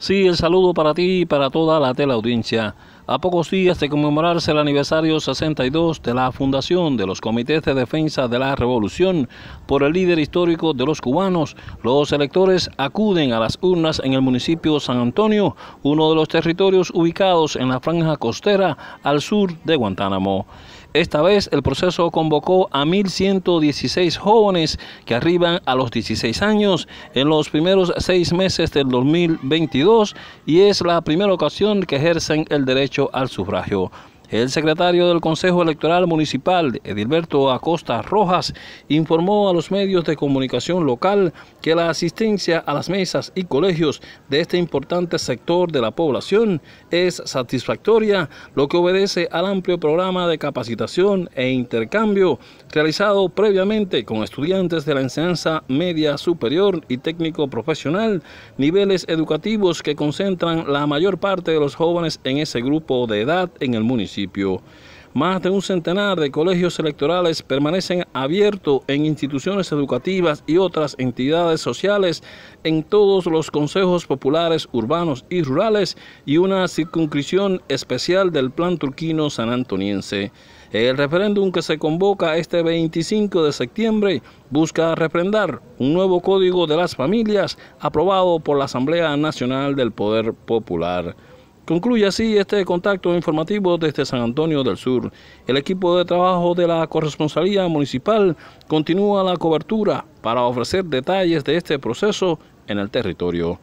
Sí, el saludo para ti y para toda la teleaudiencia. A pocos días de conmemorarse el aniversario 62 de la fundación de los Comités de Defensa de la Revolución por el líder histórico de los cubanos, los electores acuden a las urnas en el municipio San Antonio, uno de los territorios ubicados en la franja costera al sur de Guantánamo. Esta vez el proceso convocó a 1.116 jóvenes que arriban a los 16 años en los primeros seis meses del 2022 y es la primera ocasión que ejercen el derecho al sufragio. El secretario del Consejo Electoral Municipal, Edilberto Acosta Rojas, informó a los medios de comunicación local que la asistencia a las mesas y colegios de este importante sector de la población es satisfactoria, lo que obedece al amplio programa de capacitación e intercambio realizado previamente con estudiantes de la enseñanza media superior y técnico profesional, niveles educativos que concentran la mayor parte de los jóvenes en ese grupo de edad en el municipio. Más de un centenar de colegios electorales permanecen abiertos en instituciones educativas y otras entidades sociales en todos los consejos populares urbanos y rurales y una circunscripción especial del plan turquino San Antoniense. El referéndum que se convoca este 25 de septiembre busca refrendar un nuevo Código de las Familias aprobado por la Asamblea Nacional del Poder Popular. Concluye así este contacto informativo desde San Antonio del Sur. El equipo de trabajo de la Corresponsalía Municipal continúa la cobertura para ofrecer detalles de este proceso en el territorio.